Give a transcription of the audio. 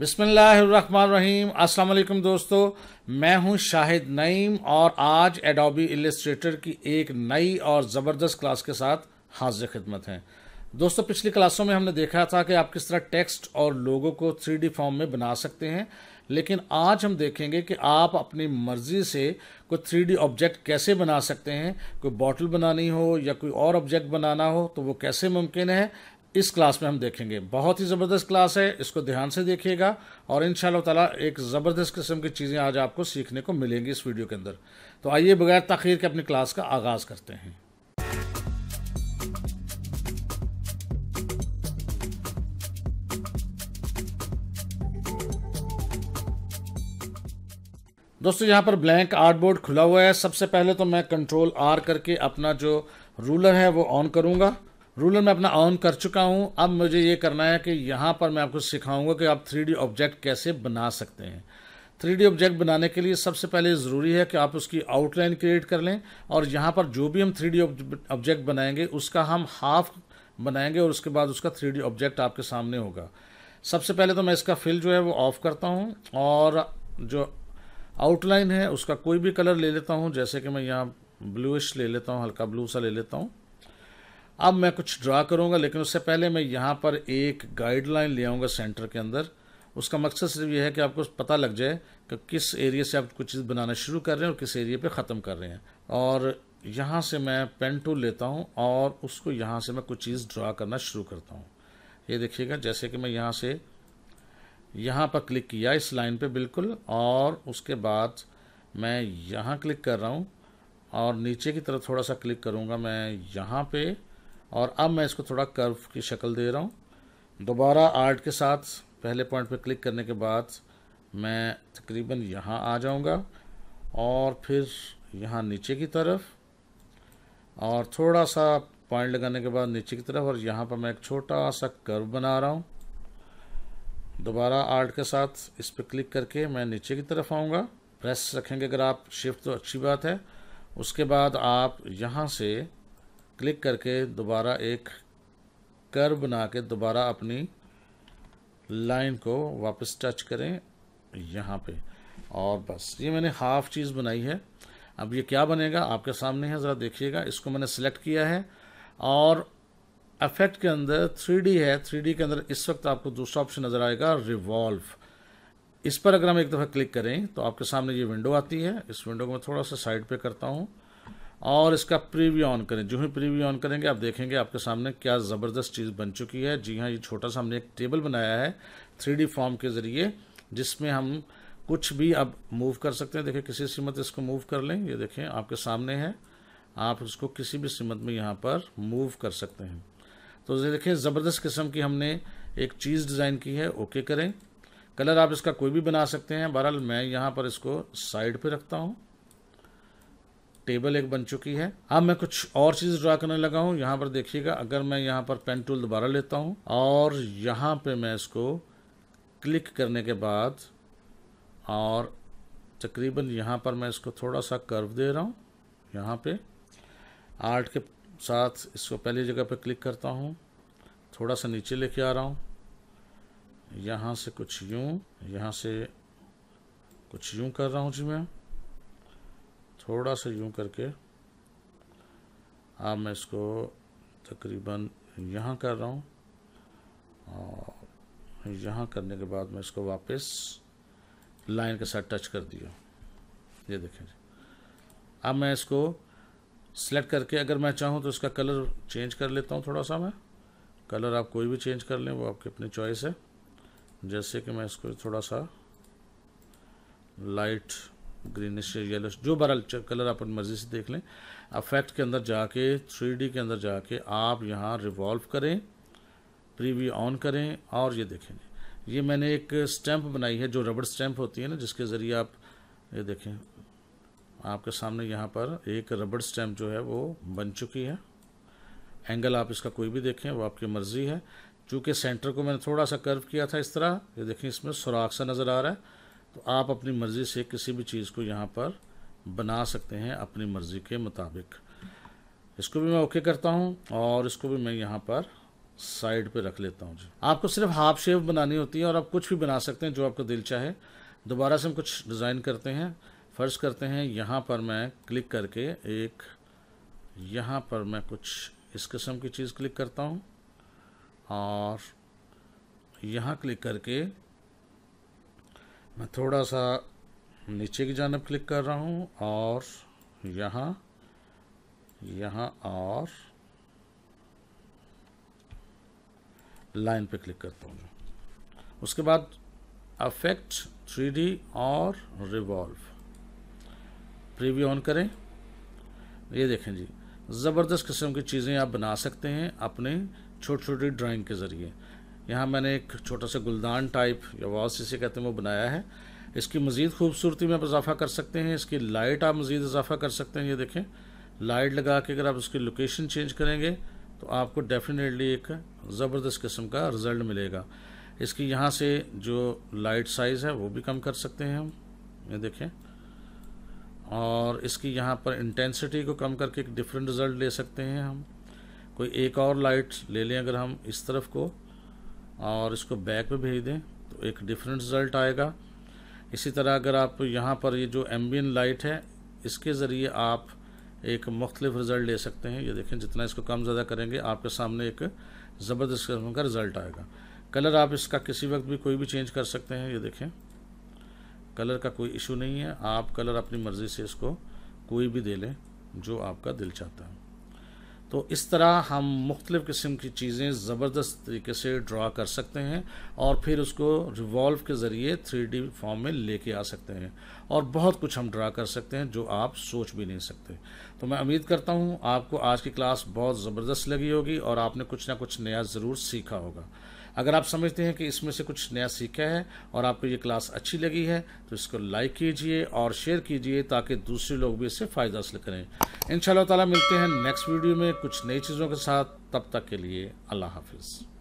बिसमीम अस्सलाम दोस्तों मैं हूं शाहिद नईम और आज एडोबी इलिस्ट्रेटर की एक नई और ज़बरदस्त क्लास के साथ हाजिर खिदमत हैं दोस्तों पिछली क्लासों में हमने देखा था कि आप किस तरह टेक्स्ट और लोगों को थ्री फॉर्म में बना सकते हैं लेकिन आज हम देखेंगे कि आप अपनी मर्ज़ी से कोई थ्री ऑब्जेक्ट कैसे बना सकते हैं कोई बॉटल बनानी हो या कोई और ऑब्जेक्ट बनाना हो तो वो कैसे मुमकिन है इस क्लास में हम देखेंगे बहुत ही ज़बरदस्त क्लास है इसको ध्यान से देखिएगा और इन ताला एक ज़बरदस्त किस्म की चीज़ें आज आपको सीखने को मिलेंगी इस वीडियो के अंदर तो आइए बगैर तखीर के अपनी क्लास का आगाज़ करते हैं दोस्तों यहाँ पर ब्लैंक आर्ट बोर्ड खुला हुआ है सबसे पहले तो मैं कंट्रोल आर करके अपना जो रूलर है वो ऑन करूँगा रूलर मैं अपना ऑन कर चुका हूँ अब मुझे ये करना है कि यहाँ पर मैं आपको सिखाऊंगा कि आप थ्री ऑब्जेक्ट कैसे बना सकते हैं थ्री ऑब्जेक्ट बनाने के लिए सबसे पहले ज़रूरी है कि आप उसकी आउटलाइन क्रिएट कर लें और यहाँ पर जो भी हम थ्री ऑब्जेक्ट बनाएंगे उसका हम हाफ बनाएंगे और उसके बाद उसका थ्री ऑब्जेक्ट आपके सामने होगा सबसे पहले तो मैं इसका फिल जो है वो ऑफ़ करता हूँ और जो आउटलाइन है उसका कोई भी कलर ले लेता हूँ जैसे कि मैं यहाँ ब्लूश ले लेता हूँ हल्का ब्लू सा ले लेता हूँ अब मैं कुछ ड्रा करूँगा लेकिन उससे पहले मैं यहाँ पर एक गाइडलाइन ले आऊँगा सेंटर के अंदर उसका मकसद सिर्फ यह है कि आपको पता लग जाए कि किस एरिया से आप कुछ चीज़ बनाना शुरू कर रहे हैं और किस एरिया पे ख़त्म कर रहे हैं और यहाँ से मैं पेन टूल लेता हूँ और उसको यहाँ से मैं कुछ चीज़ ड्रा करना शुरू करता हूँ ये देखिएगा जैसे कि मैं यहाँ से यहाँ पर क्लिक किया इस लाइन पे बिल्कुल और उसके बाद मैं यहाँ क्लिक कर रहा हूँ और नीचे की तरफ थोड़ा सा क्लिक करूँगा मैं यहाँ पर और अब मैं इसको थोड़ा कर्व की शक्ल दे रहा हूँ दोबारा आर्ट के साथ पहले पॉइंट पे क्लिक करने के बाद मैं तकरीबन यहाँ आ जाऊँगा और फिर यहाँ नीचे की तरफ और थोड़ा सा पॉइंट लगाने के बाद नीचे की तरफ और यहाँ पर मैं एक छोटा सा कर्व बना रहा हूँ दोबारा आर्ट के साथ इस पर क्लिक करके मैं नीचे की तरफ आऊँगा प्रेस रखेंगे अगर आप शिफ्ट तो अच्छी बात है उसके बाद आप यहाँ से क्लिक करके दोबारा एक कर बना के दोबारा अपनी लाइन को वापस टच करें यहाँ पे और बस ये मैंने हाफ़ चीज़ बनाई है अब ये क्या बनेगा आपके सामने है ज़रा देखिएगा इसको मैंने सेलेक्ट किया है और अफेक्ट के अंदर थ्री है थ्री के अंदर इस वक्त आपको दूसरा ऑप्शन नज़र आएगा रिवॉल्व इस पर अगर हम एक दफ़ा क्लिक करें तो आपके सामने ये विंडो आती है इस विंडो को मैं थोड़ा सा साइड पे करता हूँ और इसका प्रीव्यू ऑन करें जो ही प्रीव्यू ऑन करेंगे आप देखेंगे आपके सामने क्या ज़बरदस्त चीज़ बन चुकी है जी हाँ ये छोटा सा हमने एक टेबल बनाया है थ्री फॉर्म के ज़रिए जिसमें हम कुछ भी अब मूव कर सकते हैं देखिए किसी सीमत इसको मूव कर लें ये देखें आपके सामने है आप इसको किसी भी सीमत में यहाँ पर मूव कर सकते हैं तो ये देखें ज़बरदस्त किस्म की हमने एक चीज़ डिज़ाइन की है ओके करें कलर आप इसका कोई भी बना सकते हैं बहरहाल मैं यहाँ पर इसको साइड पे रखता हूँ टेबल एक बन चुकी है अब मैं कुछ और चीज ड्रा करने लगा हूँ यहाँ पर देखिएगा अगर मैं यहाँ पर पेन टूल दोबारा लेता हूँ और यहाँ पे मैं इसको क्लिक करने के बाद और तकरीबन यहाँ पर मैं इसको थोड़ा सा कर्व दे रहा हूँ यहाँ पे आर्ट के साथ इसको पहली जगह पे क्लिक करता हूँ थोड़ा सा नीचे लेके आ रहा हूँ यहाँ से कुछ यूँ यहाँ से कुछ यूँ कर रहा हूँ जी मैं थोड़ा सा यूं करके अब मैं इसको तकरीबन यहाँ कर रहा हूँ और यहाँ करने के बाद मैं इसको वापस लाइन के साथ टच कर दिया ये देखें जी अब मैं इसको सेलेक्ट करके अगर मैं चाहूँ तो इसका कलर चेंज कर लेता हूँ थोड़ा सा मैं कलर आप कोई भी चेंज कर लें वो आपकी अपनी चॉइस है जैसे कि मैं इसको थोड़ा सा लाइट ग्रीनिश येलो जो बहरहाल कलर आप मर्ज़ी से देख लें अफेक्ट के अंदर जाके थ्री के अंदर जाके आप यहाँ रिवॉल्व करें प्रीव्यू ऑन करें और ये देखेंगे ये मैंने एक स्टैंप बनाई है जो रबड़ स्टैम्प होती है ना जिसके ज़रिए आप ये देखें आपके सामने यहाँ पर एक रबड़ स्टैम्प जो है वो बन चुकी है एंगल आप इसका कोई भी देखें वो आपकी मर्ज़ी है चूँकि सेंटर को मैंने थोड़ा सा कर्व किया था इस तरह ये देखें इसमें सुराख सा नज़र आ रहा है तो आप अपनी मर्ज़ी से किसी भी चीज़ को यहाँ पर बना सकते हैं अपनी मर्ज़ी के मुताबिक इसको भी मैं ओके करता हूँ और इसको भी मैं यहाँ पर साइड पे रख लेता हूँ जी आपको सिर्फ हाफ शेप बनानी होती है और आप कुछ भी बना सकते हैं जो आपका दिल चाहे दोबारा से हम कुछ डिज़ाइन करते हैं फ़र्ज करते हैं यहाँ पर मैं क्लिक करके एक यहाँ पर मैं कुछ इस किस्म की चीज़ क्लिक करता हूँ और यहाँ क्लिक करके मैं थोड़ा सा नीचे की जानब क्लिक कर रहा हूँ और यहाँ यहाँ और लाइन पे क्लिक करता हूँ उसके बाद अफेक्ट थ्री और रिवॉल्व प्रीव्यू ऑन करें ये देखें जी ज़बरदस्त किस्म की चीज़ें आप बना सकते हैं अपने छोटी छोटी ड्राइंग के ज़रिए यहाँ मैंने एक छोटा सा गुलदान टाइप या वॉस जिसे कहते हैं वो बनाया है इसकी मज़ीद खूबसूरती में आप इजाफा कर सकते हैं इसकी लाइट आप मज़ीद इजाफा कर सकते हैं ये देखें लाइट लगा के अगर आप उसकी लोकेशन चेंज करेंगे तो आपको डेफिनेटली एक ज़बरदस्त किस्म का रिज़ल्ट मिलेगा इसकी यहाँ से जो लाइट साइज़ है वो भी कम कर सकते हैं हम ये देखें और इसकी यहाँ पर इंटेंसिटी को कम करके एक डिफरेंट रिज़ल्ट ले सकते हैं हम कोई एक और लाइट ले लें अगर हम इस तरफ को और इसको बैक पे भेज दें तो एक डिफरेंट रिज़ल्ट आएगा इसी तरह अगर आप यहाँ पर ये जो एम्बियन लाइट है इसके ज़रिए आप एक मुख्तलिफ रिज़ल्ट ले सकते हैं ये देखें जितना इसको कम ज़्यादा करेंगे आपके सामने एक ज़बरदस्त किस्म का रिज़ल्ट आएगा कलर आप इसका किसी वक्त भी कोई भी चेंज कर सकते हैं ये देखें कलर का कोई इशू नहीं है आप कलर अपनी मर्ज़ी से इसको कोई भी दे लें जो आपका दिल चाहता है तो इस तरह हम मुख्तलिफ़ किस्म की चीज़ें ज़बरदस्त तरीके से ड्रा कर सकते हैं और फिर उसको रिवॉल्व के ज़रिए थ्री डी फॉर्म में लेके आ सकते हैं और बहुत कुछ हम ड्रा कर सकते हैं जो आप सोच भी नहीं सकते तो मैं उम्मीद करता हूँ आपको आज की क्लास बहुत ज़बरदस्त लगी होगी और आपने कुछ ना कुछ नया ज़रूर सीखा होगा अगर आप समझते हैं कि इसमें से कुछ नया सीखा है और आपको ये क्लास अच्छी लगी है तो इसको लाइक कीजिए और शेयर कीजिए ताकि दूसरे लोग भी इससे फ़ायदा हासिल करें इन ताला मिलते हैं नेक्स्ट वीडियो में कुछ नई चीज़ों के साथ तब तक के लिए अल्लाह हाफिज़